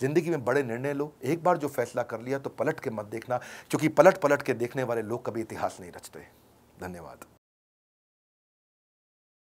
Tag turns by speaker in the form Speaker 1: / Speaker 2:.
Speaker 1: ज़िंदगी में बड़े निर्णय लो एक बार जो फैसला कर लिया तो पलट के मत देखना क्योंकि पलट पलट के
Speaker 2: देखने वाले लोग कभी इतिहास नहीं रचते धन्यवाद